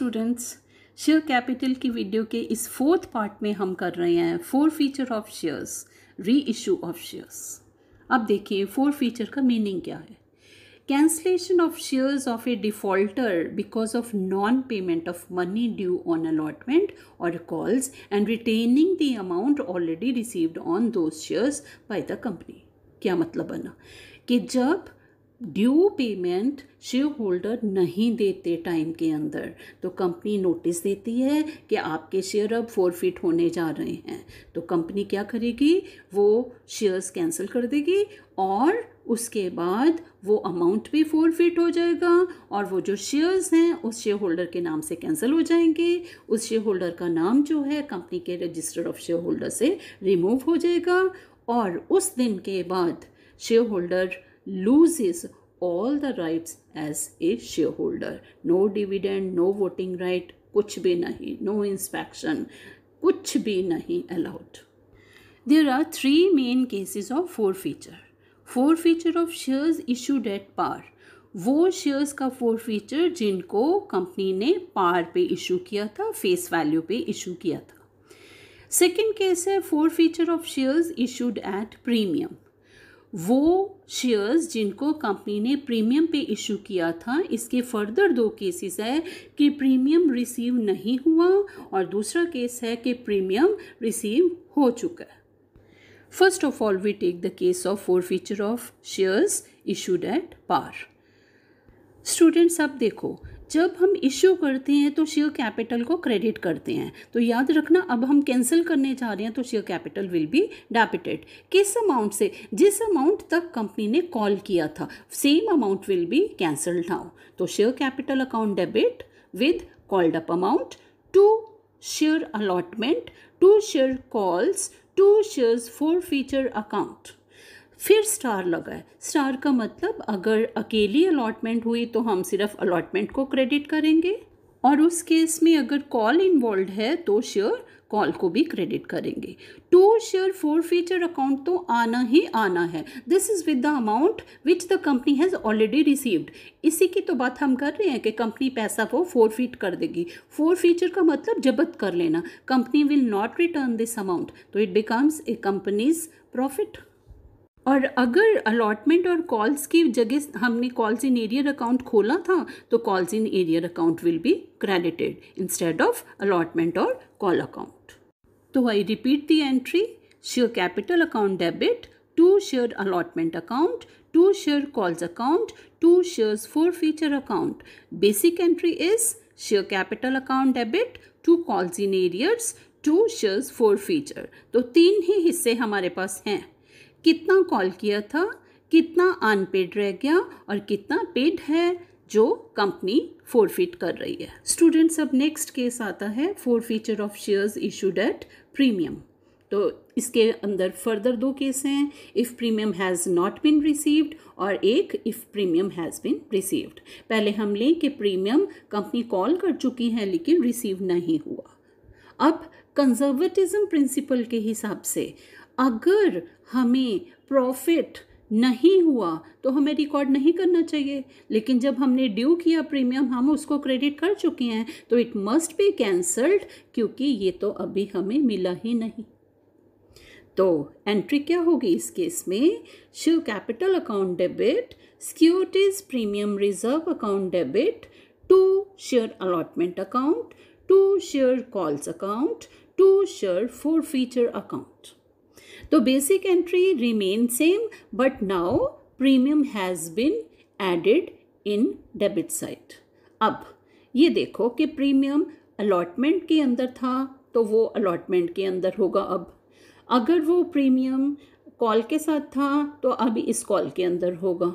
Students share capital की video के इस फोर्थ पार्ट में हम कर रहे हैं forfeiture of shares reissue of shares अब देखिए फोर फीचर का मीनिंग क्या है cancellation of shares of a defaulter because of non payment of money due on allotment और calls and retaining the amount already received on those shares by the company क्या मतलब बना कि जब due payment share holder नहीं देते time के अंदर तो कंपनी नोटिस देती है कि आपके शेयर अब फोरफिट होने जा रहे हैं तो कंपनी क्या करेगी वो शेयर्स कैंसिल कर देगी और उसके बाद वो अमाउंट भी फोरफिट हो जाएगा और वो जो शेयर्स हैं उस शेयर होल्डर के नाम से कैंसिल हो जाएंगे उस शेयर होल्डर का नाम जो है कंपनी के रजिस्टर ऑफ शेयर होल्डर से रिमूव हो जाएगा और उस दिन के बाद shareholder loses all the rights as a shareholder no dividend no voting right कुछ भी नहीं नो इंस्पेक्शन कुछ भी नहीं allowed there are three main cases of forfeiture forfeiture of shares issued at par वो shares का four feature जिनको company ने पार पे इशू किया था फेस वैल्यू पे इशू किया था सेकेंड केस है forfeiture of shares issued at premium वो शेयर्स जिनको कंपनी ने प्रीमियम पे इशू किया था इसके फर्दर दो केसेस है कि प्रीमियम रिसीव नहीं हुआ और दूसरा केस है कि प्रीमियम रिसीव हो चुका है first of all we take the case of forfeiture of shares issued at par students अब देखो जब हम इश्यू करते हैं तो शेयर कैपिटल को क्रेडिट करते हैं तो याद रखना अब हम कैंसिल करने जा रहे हैं तो share capital will be debited किस अमाउंट से जिस अमाउंट तक कंपनी ने कॉल किया था same amount will be cancelled now तो share capital account debit with called up amount to share allotment to share calls to shares forfeiture account फिर star लगाए स्टार का मतलब अगर अकेली अलॉटमेंट हुई तो हम सिर्फ अलॉटमेंट को क्रेडिट करेंगे और उस केस में अगर कॉल इन्वॉल्व है तो श्योर कॉल को भी क्रेडिट करेंगे to share forfeiture account तो आना ही आना है this is with the amount which the company has already received इसी की तो बात हम कर रहे हैं कि कंपनी पैसा वो फोर फीट कर देगी फोर फीचर का मतलब जबत कर लेना company will not return this amount तो it becomes a company's profit और अगर अलॉटमेंट और कॉल्स की जगह हमने कॉल्स इन एरियर अकाउंट खोला था तो calls in arrear account will be credited instead of allotment और कॉल अकाउंट तो I repeat the entry share capital account debit to share allotment account to share calls account to shares forfeiture account basic entry is share capital account debit to calls in arrears to shares forfeiture तो तीन ही हिस्से हमारे पास हैं कितना call किया था कितना unpaid रह गया और कितना पेड है जो कंपनी फोरफिट कर रही है स्टूडेंट्स अब नेक्स्ट केस आता है forfeiture of shares issued at premium तो इसके अंदर फर्दर दो केस हैं if premium has not been received और एक if premium has been received पहले हम लें कि प्रीमियम कंपनी कॉल कर चुकी है लेकिन रिसीव नहीं हुआ अब कंजर्वेटिज्म प्रिंसिपल के हिसाब से अगर हमें प्रॉफिट नहीं हुआ तो हमें रिकॉर्ड नहीं करना चाहिए लेकिन जब हमने ड्यू किया प्रीमियम हम उसको क्रेडिट कर चुके हैं तो इट मस्ट बी कैंसल्ड क्योंकि ये तो अभी हमें मिला ही नहीं तो एंट्री क्या होगी इस केस में शिव capital account debit securities premium reserve account debit to share allotment account to share calls account to share forfeiture account तो basic entry remain same but now premium has been added in debit side अब ये देखो कि premium allotment के अंदर था तो वो अलॉटमेंट के अंदर होगा अब अगर वो प्रीमियम कॉल के साथ था तो अब इस कॉल के अंदर होगा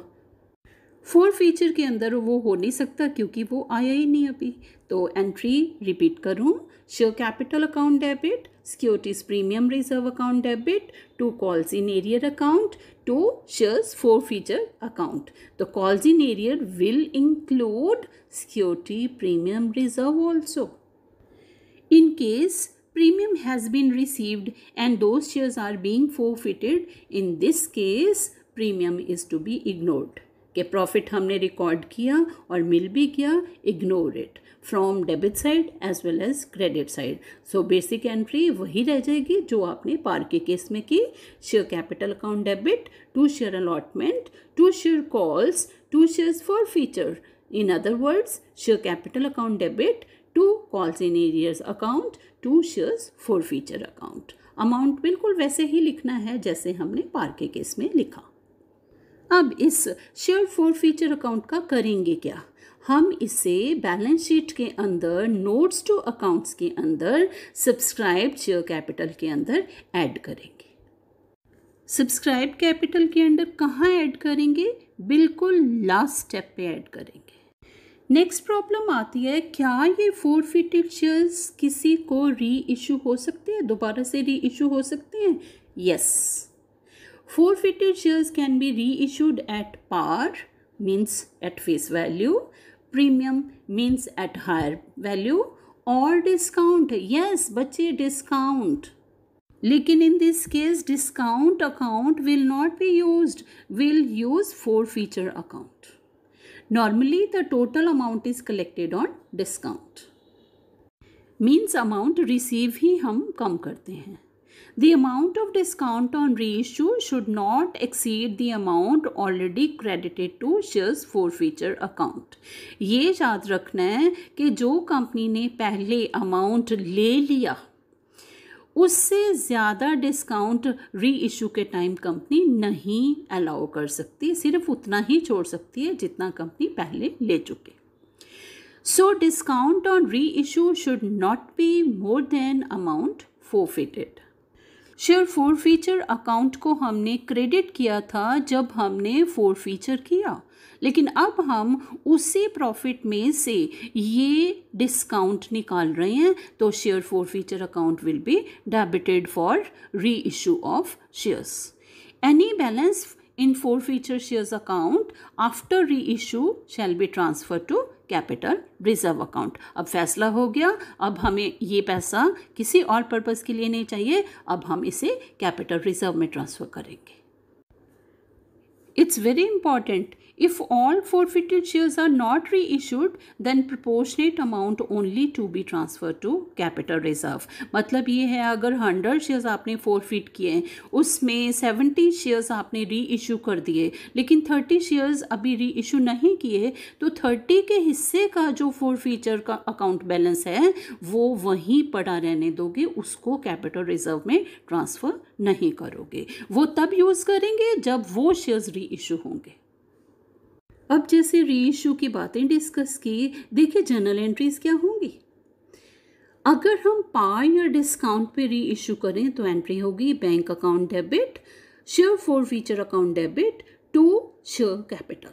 फोर फीचर के अंदर वो हो नहीं सकता क्योंकि वो आया ही नहीं अभी तो एंट्री रिपीट करूँ share capital account debit securities premium reserve account debit to calls in arrear account to shares forfeiture account तो calls in arrear will include security premium reserve also in case premium has been received and those shares are being forfeited in this case premium is to be ignored कि profit हमने record किया और मिल भी किया ignore it from debit side as well as credit side so basic entry वही रह जाएगी जो आपने पार के केस में की share capital account debit to share allotment to share calls to shares forfeiture other words share capital account debit to calls in arrears account to shares forfeiture account amount बिल्कुल वैसे ही लिखना है जैसे हमने पार के case में लिखा अब इस शेयर फॉर फ्यूचर अकाउंट का करेंगे क्या हम इसे बैलेंस शीट के अंदर नोट्स टू अकाउंट्स के अंदर सब्सक्राइब शेयर कैपिटल के अंदर ऐड करेंगे सब्सक्राइब कैपिटल के अंदर कहाँ ऐड करेंगे बिल्कुल लास्ट स्टेप पे ऐड करेंगे नेक्स्ट प्रॉब्लम आती है क्या ये फोर फिटेड शेयर्स किसी को री इशू हो सकते हैं दोबारा से री इशू हो सकते हैं yes yes. Forfeited shares can be reissued at par means at face value, premium means at higher value or discount. Yes, bachche discount. लेकिन in this case discount account will not be use will use forfeiture account normally the total amount is collected on discount means amount receive ही हम कम करते हैं The amount of discount on reissue should not exceed the amount already credited to shares forfeiture account. ये याद रखना है कि जो कंपनी ने पहले अमाउंट ले लिया उससे ज़्यादा डिस्काउंट री इशू के टाइम कंपनी नहीं अलाउ कर सकती सिर्फ उतना ही छोड़ सकती है जितना कंपनी पहले ले चुके so discount on reissue should not be more than amount forfeited share forfeiture account को हमने क्रेडिट किया था जब हमने फोर फीचर किया लेकिन अब हम उसी प्रॉफिट में से ये डिस्काउंट निकाल रहे हैं तो share forfeiture account will be debited for reissue of shares any balance in forfeiture shares account after reissue shall be transfer to capital reserve account अब फैसला हो गया अब हमें ये पैसा किसी और पर्पज़ के लिए नहीं चाहिए अब हम इसे कैपिटल रिजर्व में ट्रांसफ़र करेंगे it's very important if all for all forfeited are not reissued then proportionate amount only to be transfer to capital reserve मतलब ये है अगर हंड्रेड शेयर्स आपने फोर फिट किए हैं उसमें सेवेंटी शेयर्स आपने री इशू कर दिए लेकिन थर्टी शेयर्स अभी री इशू नहीं किए तो थर्टी के हिस्से का जो फोर फीचर का अकाउंट बैलेंस है वो वहीं पड़ा रहने दोगे उसको कैपिटल रिजर्व में ट्रांसफ़र नहीं करोगे वो तब यूज़ करेंगे जब वो शेयर्स री इशू होंगे अब जैसे रीइशू की बातें डिस्कस की देखिए जर्नल एंट्रीज क्या होंगी अगर हम पार या डिस्काउंट पे रीइशू करें तो एंट्री होगी bank account debit share forfeiture account debit to share capital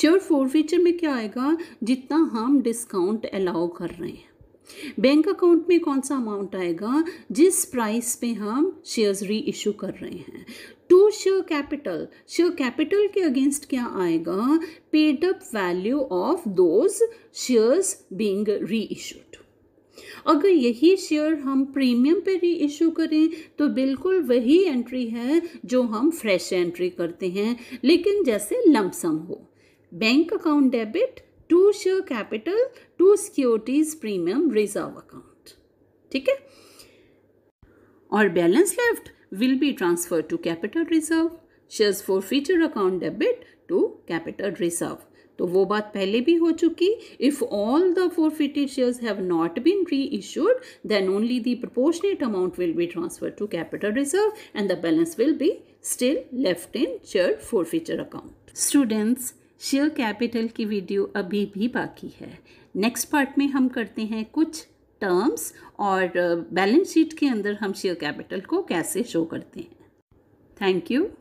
share forfeiture में क्या आएगा जितना हम डिस्काउंट अलाउ कर रहे हैं बैंक अकाउंट में कौन सा अमाउंट आएगा जिस प्राइस पे हम शेयर्स री इशू कर रहे हैं शेयर कैपिटल शेयर कैपिटल के अगेंस्ट क्या आएगा paid up value of those shares being reissued अगर यही शेयर हम प्रीमियम पे री इशू करें तो बिल्कुल वही एंट्री है जो हम फ्रेश एंट्री करते हैं लेकिन जैसे लमसम हो bank account debit to share capital to securities premium reserve account ठीक है और balance left will be transferred to capital reserve shares for future account debit to capital reserve तो वो बात पहले भी हो चुकी if all the forfeited shares have not been reissued then only the proportionate amount will be transfer to capital reserve and the balance will be still left in share forfeiture account students share capital की video अभी भी बाकी है next part में हम करते हैं कुछ टर्म्स और बैलेंस uh, शीट के अंदर हम शेयर कैपिटल को कैसे शो करते हैं थैंक यू